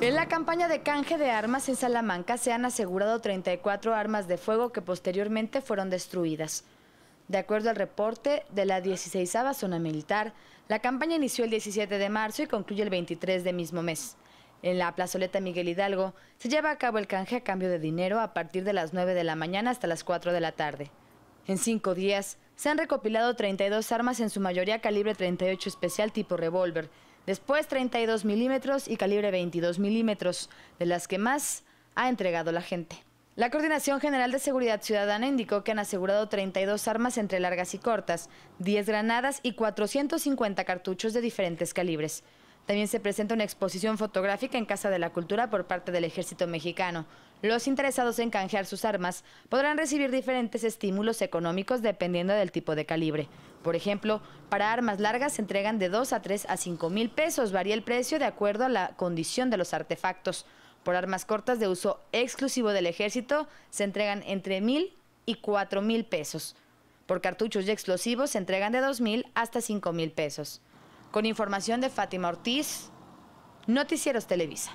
En la campaña de canje de armas en Salamanca se han asegurado 34 armas de fuego que posteriormente fueron destruidas. De acuerdo al reporte de la 16 Zona Militar, la campaña inició el 17 de marzo y concluye el 23 de mismo mes. En la plazoleta Miguel Hidalgo se lleva a cabo el canje a cambio de dinero a partir de las 9 de la mañana hasta las 4 de la tarde. En cinco días, se han recopilado 32 armas, en su mayoría calibre 38 especial tipo revólver, después 32 milímetros y calibre 22 milímetros, de las que más ha entregado la gente. La Coordinación General de Seguridad Ciudadana indicó que han asegurado 32 armas entre largas y cortas, 10 granadas y 450 cartuchos de diferentes calibres. También se presenta una exposición fotográfica en Casa de la Cultura por parte del Ejército Mexicano. Los interesados en canjear sus armas podrán recibir diferentes estímulos económicos dependiendo del tipo de calibre. Por ejemplo, para armas largas se entregan de 2 a 3 a 5 mil pesos, varía el precio de acuerdo a la condición de los artefactos. Por armas cortas de uso exclusivo del ejército se entregan entre mil y cuatro mil pesos. Por cartuchos y explosivos se entregan de dos mil hasta cinco mil pesos. Con información de Fátima Ortiz, Noticieros Televisa.